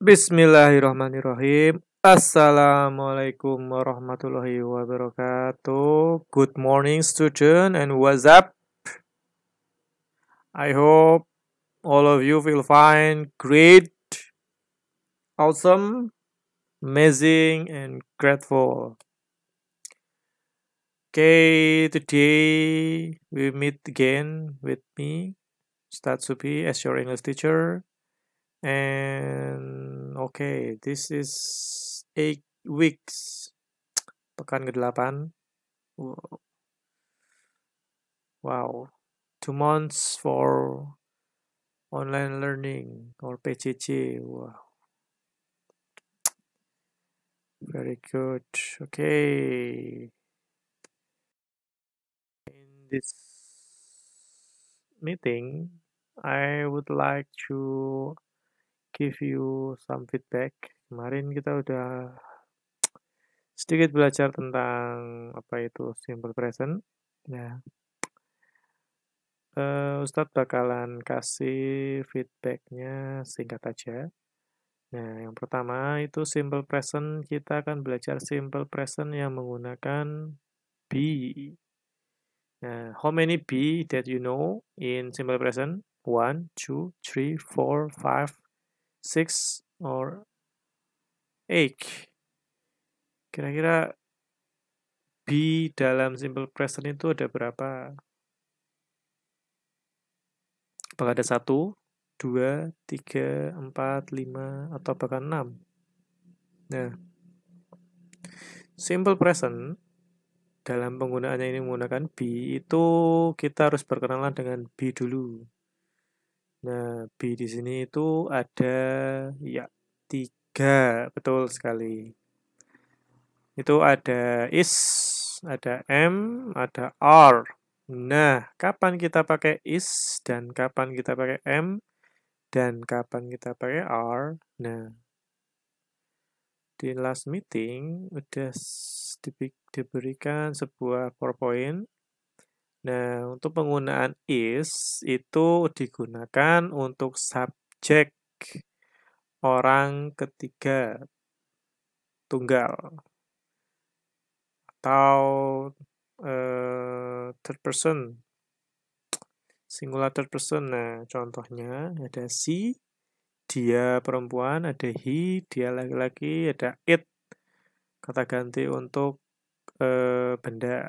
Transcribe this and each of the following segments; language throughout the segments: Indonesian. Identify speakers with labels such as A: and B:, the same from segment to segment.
A: Bismillahirrahmanirrahim. Assalamualaikum warahmatullahi wabarakatuh. Good morning student and what's up? I hope all of you will find great, awesome, amazing and grateful. Okay, today we meet again with me, Statsupi, as your English teacher and okay this is eight weeks pekan ke-8 wow two months for online learning or PCC wow very good okay in this meeting i would like to give you some feedback. Kemarin kita udah sedikit belajar tentang apa itu simple present. Nah, uh, Ustadz bakalan kasih feedbacknya singkat aja. Nah, yang pertama itu simple present. Kita akan belajar simple present yang menggunakan be. Nah, how many be that you know in simple present? 1, 2, 3, 4, 5, six or eight kira-kira B dalam simple present itu ada berapa? Apakah ada satu, dua, tiga, empat, lima, atau bahkan enam? Nah, simple present dalam penggunaannya ini menggunakan be itu kita harus berkenalan dengan be dulu. Nah, B di sini itu ada ya tiga, betul sekali. Itu ada is, ada m, ada r. Nah, kapan kita pakai is dan kapan kita pakai m dan kapan kita pakai r? Nah, di last meeting udah diberikan sebuah PowerPoint Nah, untuk penggunaan is itu digunakan untuk subjek orang ketiga tunggal atau uh, third person singular third person. Nah, contohnya ada si, dia perempuan, ada he, dia laki-laki, ada it. Kata ganti untuk uh, benda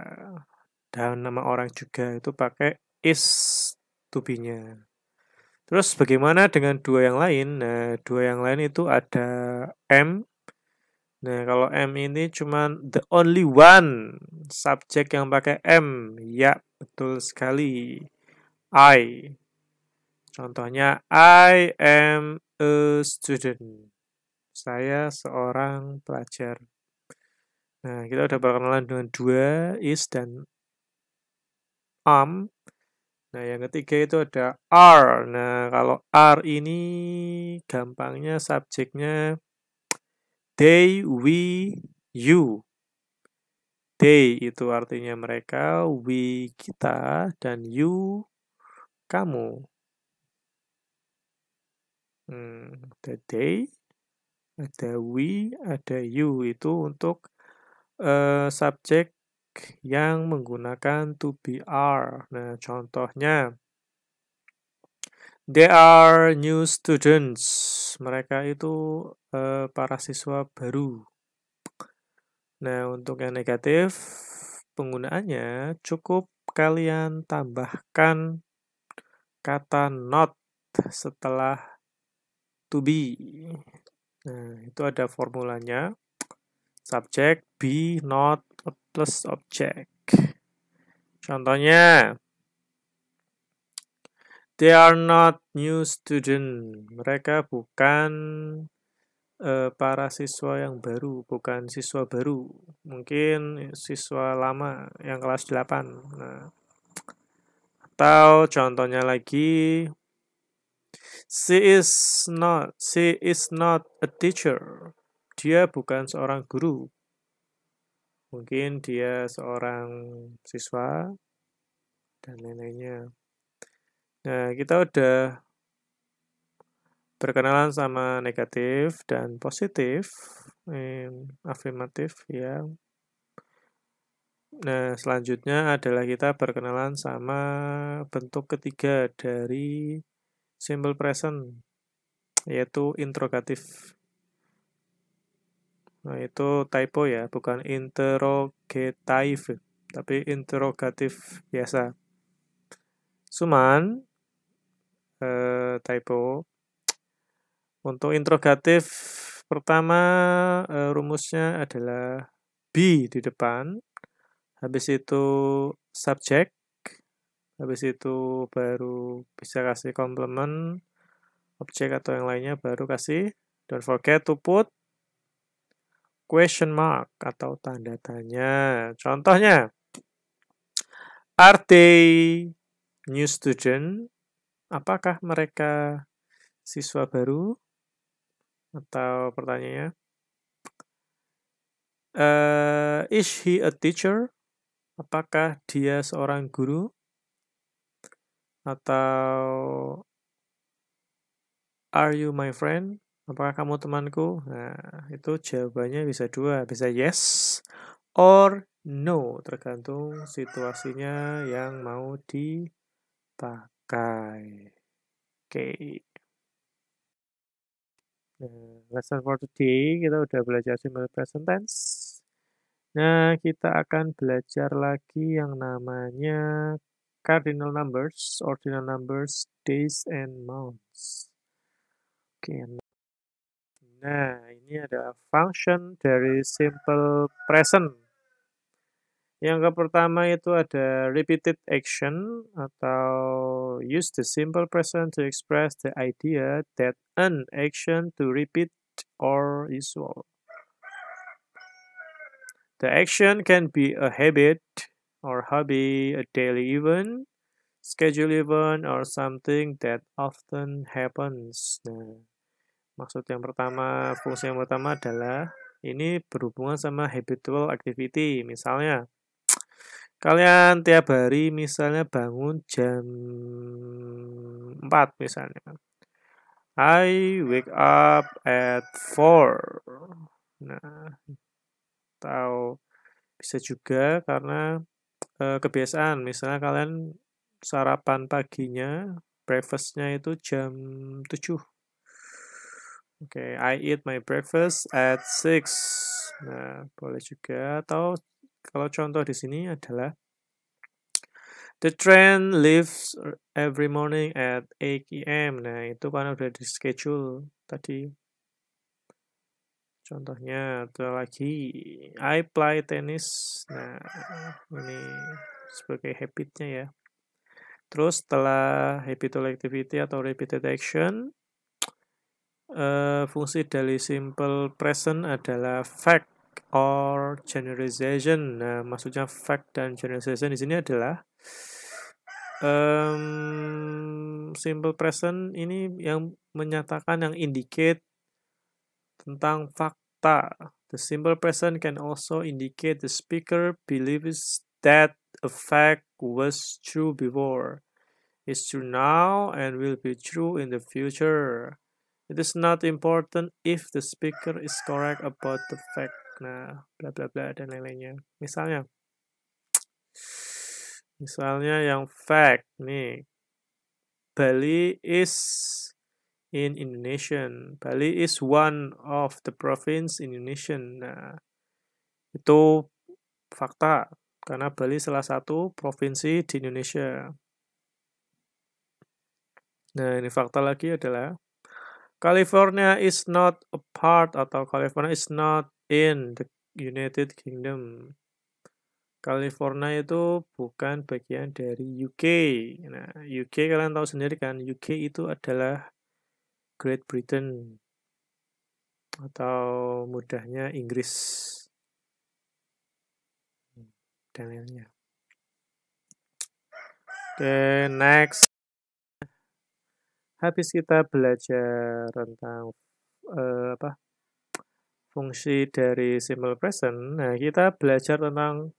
A: dan nama orang juga itu pakai is to be-nya. Terus bagaimana dengan dua yang lain? Nah, dua yang lain itu ada m. Nah, kalau m ini cuma the only one subjek yang pakai m. Ya, betul sekali. I. Contohnya I am a student. Saya seorang pelajar. Nah, kita udah perkenalan dengan dua is dan am. Nah, yang ketiga itu ada R. Nah, kalau R ini gampangnya subjeknya they, we, you. They itu artinya mereka, we kita, dan you kamu. Hmm, ada they, ada we, ada you itu untuk uh, subjek yang menggunakan to be are. Nah, contohnya They are new students. Mereka itu uh, para siswa baru. Nah, untuk yang negatif penggunaannya cukup kalian tambahkan kata not setelah to be. Nah, itu ada formulanya subject be not plus object. Contohnya, they are not new student. Mereka bukan uh, para siswa yang baru, bukan siswa baru. Mungkin siswa lama yang kelas 8. Nah. Atau contohnya lagi, she is not she is not a teacher dia bukan seorang guru. Mungkin dia seorang siswa dan lain-lainnya. Nah, kita udah berkenalan sama negatif dan positif, afirmatif ya. Nah, selanjutnya adalah kita berkenalan sama bentuk ketiga dari simple present yaitu interrogatif Nah, itu typo ya, bukan interrogative, tapi interrogatif biasa. suman eh, typo. Untuk interrogatif pertama, eh, rumusnya adalah B di depan, habis itu subjek, habis itu baru bisa kasih komplement, objek atau yang lainnya, baru kasih don't forget to put question mark atau tanda tanya. Contohnya, are they new student? Apakah mereka siswa baru? Atau pertanyaannya, uh, is he a teacher? Apakah dia seorang guru? Atau are you my friend? Apakah kamu temanku? Nah, itu jawabannya bisa dua, bisa yes or no, tergantung situasinya yang mau dipakai. Oke. Okay. Nah, lesson for today kita udah belajar simple present tense. Nah, kita akan belajar lagi yang namanya cardinal numbers, ordinal numbers, days and months. Oke, okay, Nah, ini ada function dari simple present. Yang ke pertama itu ada repeated action atau use the simple present to express the idea that an action to repeat or usual. The action can be a habit or hobby, a daily event, schedule event, or something that often happens. Nah. Maksud yang pertama, fungsi yang pertama adalah ini berhubungan sama habitual activity. Misalnya, kalian tiap hari misalnya bangun jam 4 misalnya. I wake up at 4. Nah, atau bisa juga karena e, kebiasaan. Misalnya kalian sarapan paginya, breakfastnya itu jam 7 Oke, okay, I eat my breakfast at 6. Nah, boleh juga atau kalau contoh di sini adalah The train leaves every morning at 8 a.m. Nah, itu karena udah di schedule tadi. Contohnya, itu lagi I play tennis. Nah, ini sebagai habitnya ya. Terus setelah habitual activity atau repeated action, Eh, fungsi dari simple present adalah fact or generalization. Nah, maksudnya fact dan generalization di sini adalah um, simple present ini yang menyatakan yang indicate tentang fakta. The simple present can also indicate the speaker believes that a fact was true before, is true now, and will be true in the future. It is not important if the speaker is correct about the fact. Nah, bla bla bla dan lain-lainnya. Misalnya, misalnya yang fact nih, Bali is in Indonesia Bali is one of the province in Indonesia Nah, itu fakta karena Bali salah satu provinsi di Indonesia. Nah, ini fakta lagi adalah California is not a part atau California is not in the United Kingdom. California itu bukan bagian dari UK. Nah, UK kalian tahu sendiri kan, UK itu adalah Great Britain atau mudahnya Inggris dan lainnya. Oke, okay, next habis kita belajar tentang uh, apa fungsi dari simple present, nah kita belajar tentang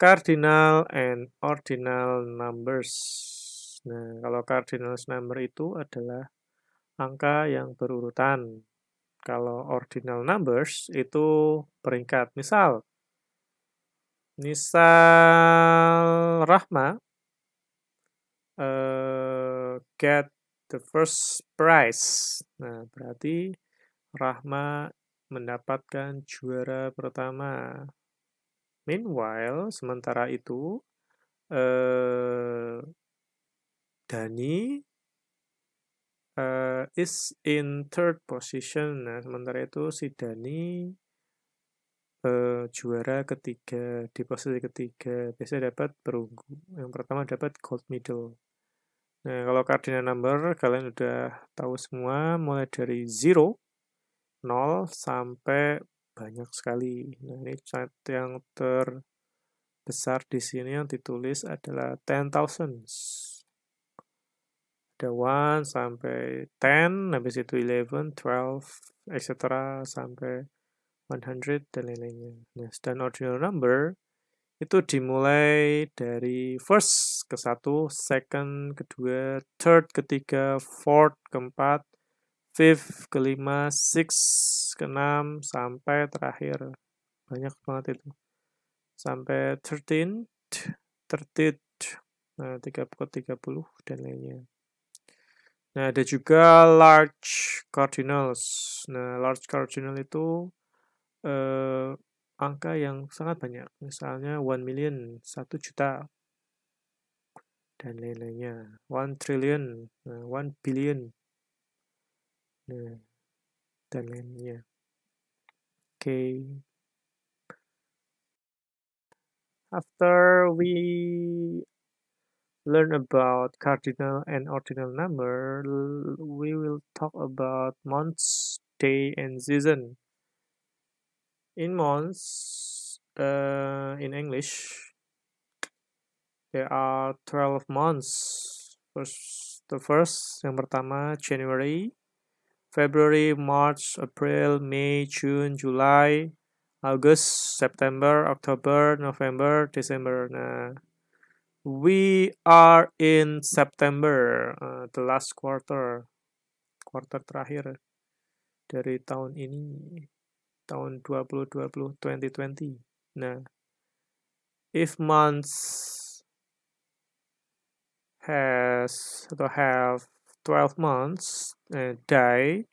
A: cardinal and ordinal numbers. Nah, kalau cardinal number itu adalah angka yang berurutan. Kalau ordinal numbers itu peringkat. Misal, misal Rahma uh, get the first prize. Nah, berarti Rahma mendapatkan juara pertama. Meanwhile, sementara itu, uh, eh, Dani uh, eh, is in third position. Nah, sementara itu si Dani uh, eh, juara ketiga di posisi ketiga. Biasanya dapat perunggu. Yang pertama dapat gold medal. Nah, kalau cardinal number kalian udah tahu semua mulai dari 0, 0 sampai banyak sekali. Nah, ini chart yang terbesar di sini yang ditulis adalah 10,000 ada 1 sampai 10, habis itu 11, 12, etc. sampai 100 dan lain-lainnya. Nah, sedangkan ordinal number itu dimulai dari first ke satu, second kedua, third ketiga, fourth keempat, fifth kelima, sixth keenam sampai terakhir banyak banget itu sampai thirteenth, 13 nah tiga tiga puluh dan lainnya nah ada juga large cardinals nah large cardinal itu eh, angka yang sangat banyak, misalnya 1 million, 1 juta, dan lain-lainnya. 1 trillion, 1 nah, billion, nah, dan lainnya. Oke. Okay. After we learn about cardinal and ordinal number, we will talk about months, day, and season in months uh, in English there are 12 months first the first yang pertama January February March April May June July August September October November December nah we are in September uh, the last quarter quarter terakhir dari tahun ini tahun 2020 2020 nah if months has atau have 12 months eh, day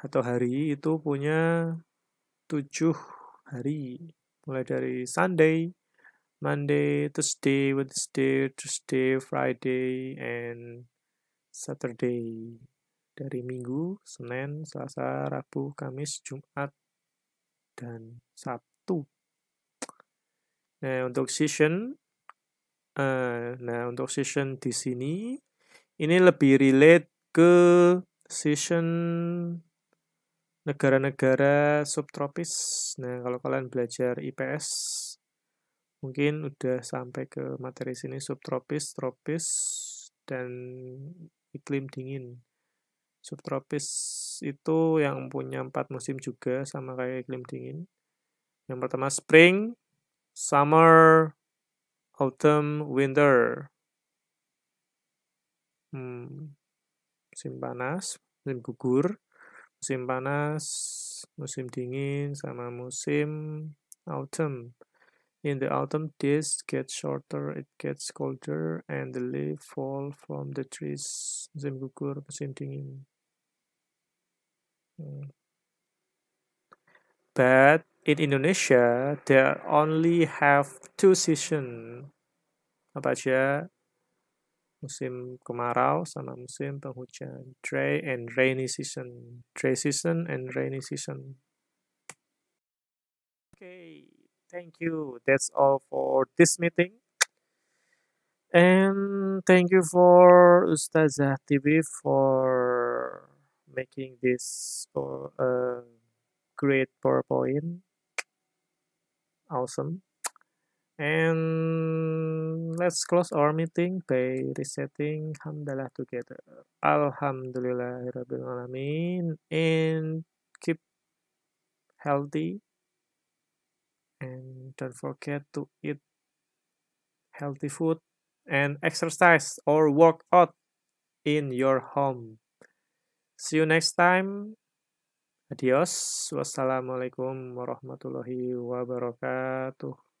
A: atau hari itu punya 7 hari mulai dari Sunday Monday, Tuesday, Wednesday, Tuesday, Friday, and Saturday. Dari Minggu, Senin, Selasa, Rabu, Kamis, Jumat, dan Sabtu. Nah, untuk session uh, eh, nah untuk session di sini ini lebih relate ke session negara-negara subtropis. Nah, kalau kalian belajar IPS mungkin udah sampai ke materi sini subtropis, tropis dan iklim dingin subtropis itu yang punya empat musim juga sama kayak iklim dingin yang pertama spring summer autumn winter hmm, musim panas musim gugur musim panas musim dingin sama musim autumn In the autumn, days get shorter, it gets colder, and the leaves fall from the trees. Musim gugur, musim dingin. But in Indonesia, they only have two seasons. Apa aja? Musim kemarau sama musim penghujan. Dry and rainy season. Dry season and rainy season. Okay, thank you. That's all for this meeting. And thank you for Ustazah TV for making this uh, great PowerPoint awesome and let's close our meeting by resetting Alhamdulillah together alhamdulillah alamin and keep healthy and don't forget to eat healthy food and exercise or work out in your home See you next time. Adios. Wassalamualaikum warahmatullahi wabarakatuh.